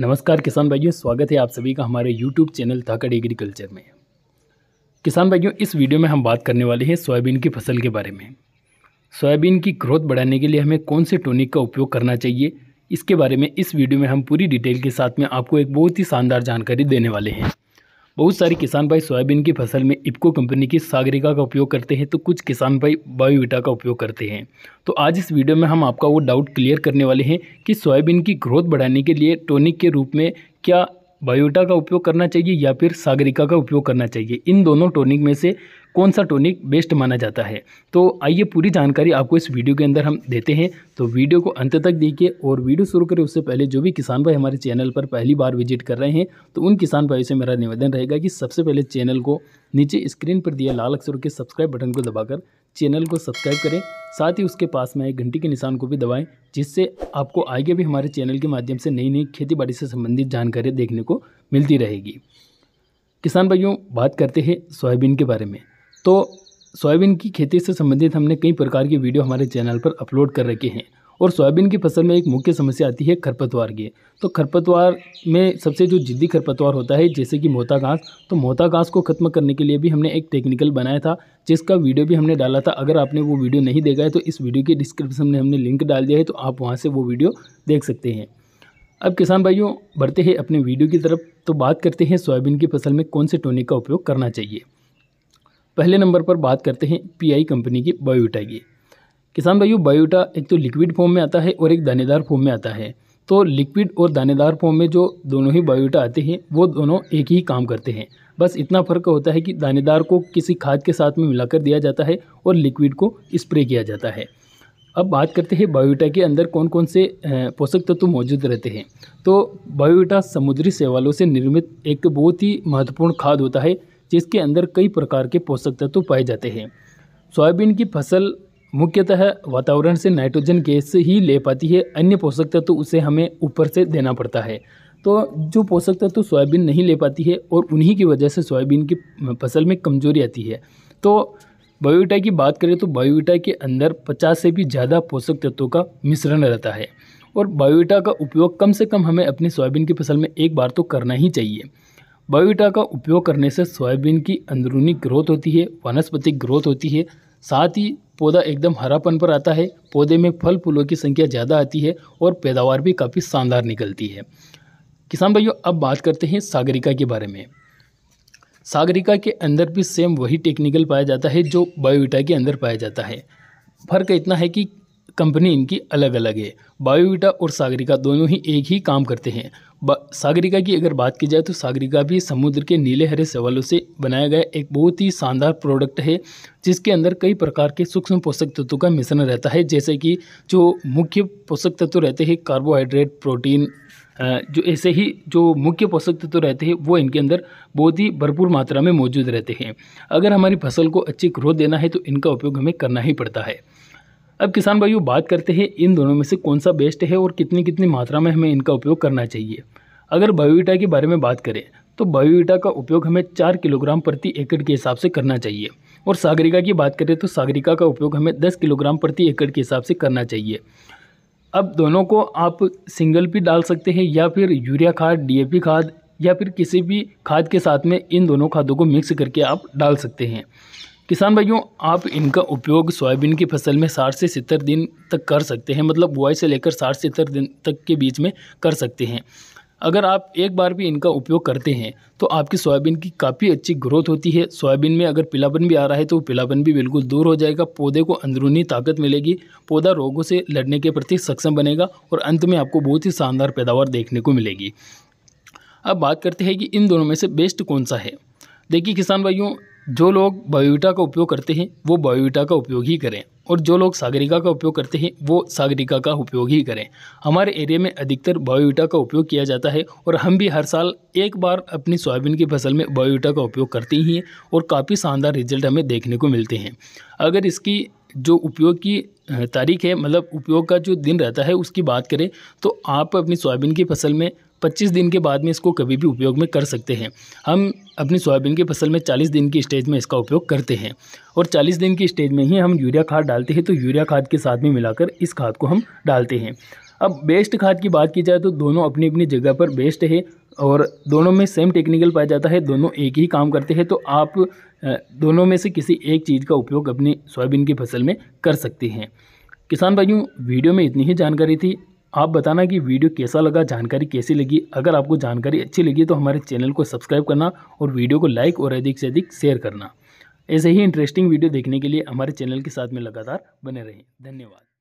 नमस्कार किसान भाइयों स्वागत है आप सभी का हमारे यूट्यूब चैनल धाकड़ एग्रीकल्चर में किसान भाइयों इस वीडियो में हम बात करने वाले हैं सोयाबीन की फसल के बारे में सोयाबीन की ग्रोथ बढ़ाने के लिए हमें कौन से टोनिक का उपयोग करना चाहिए इसके बारे में इस वीडियो में हम पूरी डिटेल के साथ में आपको एक बहुत ही शानदार जानकारी देने वाले हैं बहुत सारे किसान भाई सोयाबीन की फसल में इप्को कंपनी की सागरिका का उपयोग करते हैं तो कुछ किसान भाई बायोविटा का उपयोग करते हैं तो आज इस वीडियो में हम आपका वो डाउट क्लियर करने वाले हैं कि सोयाबीन की ग्रोथ बढ़ाने के लिए टोनिक के रूप में क्या बायोटा का उपयोग करना चाहिए या फिर सागरिका का उपयोग करना चाहिए इन दोनों टोनिक में से कौन सा टोनिक बेस्ट माना जाता है तो आइए पूरी जानकारी आपको इस वीडियो के अंदर हम देते हैं तो वीडियो को अंत तक देखिए और वीडियो शुरू करें उससे पहले जो भी किसान भाई हमारे चैनल पर पहली बार विजिट कर रहे हैं तो उन किसान भाई से मेरा निवेदन रहेगा कि सबसे पहले चैनल को नीचे स्क्रीन पर दिया लाल अक्षर के सब्सक्राइब बटन को दबाकर चैनल को सब्सक्राइब करें साथ ही उसके पास में एक घंटी के निशान को भी दबाएं जिससे आपको आगे भी हमारे चैनल के माध्यम से नई नई खेती बाड़ी से संबंधित जानकारी देखने को मिलती रहेगी किसान भाइयों बात करते हैं सोयाबीन के बारे में तो सोयाबीन की खेती से संबंधित हमने कई प्रकार की वीडियो हमारे चैनल पर अपलोड कर रखे हैं और सोयाबीन की फसल में एक मुख्य समस्या आती है खरपतवार की तो खरपतवार में सबसे जो जिद्दी खरपतवार होता है जैसे कि मोता घास तो मोता घास को ख़त्म करने के लिए भी हमने एक टेक्निकल बनाया था जिसका वीडियो भी हमने डाला था अगर आपने वो वीडियो नहीं देखा है तो इस वीडियो के डिस्क्रिप्शन में हमने लिंक डाल दिया है तो आप वहाँ से वो वीडियो देख सकते हैं अब किसान भाइयों बढ़ते हैं अपने वीडियो की तरफ तो बात करते हैं सोयाबीन की फसल में कौन से टोनिक का उपयोग करना चाहिए पहले नंबर पर बात करते हैं पी कंपनी की बायोटा की किसान भाइयों बायोटा एक तो लिक्विड फॉर्म में आता है और एक दानेदार फॉर्म में आता है तो लिक्विड और दानेदार फॉर्म में जो दोनों ही बायोटा आते हैं वो दोनों एक ही काम करते हैं बस इतना फ़र्क होता है कि दानेदार को किसी खाद के साथ में मिलाकर दिया जाता है और लिक्विड को स्प्रे किया जाता है अब बात करते हैं बायोटा के अंदर कौन कौन से पोषक तत्व तो मौजूद रहते हैं तो बायोटा समुद्री सेवालों से निर्मित एक बहुत ही महत्वपूर्ण खाद होता है जिसके अंदर कई प्रकार के पोषक तत्व तो पाए जाते हैं सोयाबीन की फसल मुख्यतः वातावरण से नाइट्रोजन गैस ही ले पाती है अन्य पोषक तत्व तो उसे हमें ऊपर से देना पड़ता है तो जो पोषक तत्व तो सोयाबीन नहीं ले पाती है और उन्हीं की वजह से सोयाबीन की फसल में कमजोरी आती है तो बायोविटा की बात करें तो बायोविटा के अंदर पचास से भी ज़्यादा पोषक तत्वों का मिश्रण रहता है और बायोविटा का उपयोग कम से कम हमें अपनी सोयाबीन की फसल में एक बार तो करना ही चाहिए बायोविटा का उपयोग करने से सोयाबीन की अंदरूनी ग्रोथ होती है वनस्पतिक ग्रोथ होती है साथ ही पौधा एकदम हरापन पर आता है पौधे में फल फूलों की संख्या ज़्यादा आती है और पैदावार भी काफ़ी शानदार निकलती है किसान भाइयों अब बात करते हैं सागरिका के बारे में सागरिका के अंदर भी सेम वही टेक्निकल पाया जाता है जो बायोविटा के अंदर पाया जाता है फर्क इतना है कि कंपनी इनकी अलग अलग है बायोविटा और सागरिका दोनों ही एक ही काम करते हैं सागरिका की अगर बात की जाए तो सागरिका भी समुद्र के नीले हरे सवालों से बनाया गया एक बहुत ही शानदार प्रोडक्ट है जिसके अंदर कई प्रकार के सूक्ष्म पोषक तत्वों का मिश्रण रहता है जैसे कि जो मुख्य पोषक तत्व रहते हैं कार्बोहाइड्रेट प्रोटीन जो ऐसे ही जो मुख्य पोषक तत्व रहते हैं वो इनके अंदर बहुत ही भरपूर मात्रा में मौजूद रहते हैं अगर हमारी फसल को अच्छी ग्रोथ देना है तो इनका उपयोग हमें करना ही पड़ता है अब किसान भाइयों बात करते हैं इन दोनों में से कौन सा बेस्ट है और कितनी कितनी मात्रा में हमें इनका उपयोग करना चाहिए अगर बायोविटा के बारे में बात करें तो बायोविटा का उपयोग हमें चार किलोग्राम प्रति एकड़ के हिसाब से करना चाहिए और सागरिका की बात करें तो सागरिका का उपयोग हमें दस किलोग्राम प्रति एकड़ के हिसाब से करना चाहिए अब दोनों को आप सिंगल भी डाल सकते हैं या फिर यूरिया खाद डी खाद या फिर किसी भी खाद के साथ में इन दोनों खादों को मिक्स करके आप डाल सकते हैं किसान भाइयों आप इनका उपयोग सोयाबीन की फसल में साठ से सत्तर दिन तक कर सकते हैं मतलब बुआई से लेकर साठ से सत्तर दिन तक के बीच में कर सकते हैं अगर आप एक बार भी इनका उपयोग करते हैं तो आपकी सोयाबीन की काफ़ी अच्छी ग्रोथ होती है सोयाबीन में अगर पीलापन भी आ रहा है तो पीलापन भी बिल्कुल दूर हो जाएगा पौधे को अंदरूनी ताकत मिलेगी पौधा रोगों से लड़ने के प्रति सक्षम बनेगा और अंत में आपको बहुत ही शानदार पैदावार देखने को मिलेगी अब बात करते हैं कि इन दोनों में से बेस्ट कौन सा है देखिए किसान भाइयों जो लोग बायोविटा का उपयोग करते हैं वो बायोविटा का उपयोग ही करें और जो लोग सागरिका का उपयोग करते हैं वो सागरिका का उपयोग ही करें हमारे एरिया में अधिकतर बायोविटा का उपयोग किया जाता है और हम भी हर साल एक बार अपनी सोयाबीन की फसल में बायोविटा का उपयोग करते ही हैं और काफ़ी शानदार रिजल्ट हमें देखने को मिलते हैं अगर इसकी जो उपयोग की तारीख है मतलब उपयोग का जो दिन रहता है उसकी बात करें तो आप अपनी सोयाबीन की फसल में पच्चीस दिन के बाद में इसको कभी भी उपयोग में कर सकते हैं हम अपनी सोयाबीन की फसल में चालीस दिन की स्टेज में इसका उपयोग करते हैं और चालीस दिन की स्टेज में ही हम यूरिया खाद डालते हैं तो यूरिया खाद के साथ में मिलाकर इस खाद को हम डालते हैं अब बेस्ट खाद की बात की जाए तो दोनों अपनी अपनी जगह पर बेस्ट है और दोनों में सेम टेक्निकल पाया जाता है दोनों एक ही काम करते हैं तो आप दोनों में से किसी एक चीज़ का उपयोग अपनी सोयाबीन की फसल में कर सकते हैं किसान भाइयों वीडियो में इतनी ही जानकारी थी आप बताना कि वीडियो कैसा लगा जानकारी कैसी लगी अगर आपको जानकारी अच्छी लगी तो हमारे चैनल को सब्सक्राइब करना और वीडियो को लाइक और अधिक से अधिक शेयर करना ऐसे ही इंटरेस्टिंग वीडियो देखने के लिए हमारे चैनल के साथ में लगातार बने रहें धन्यवाद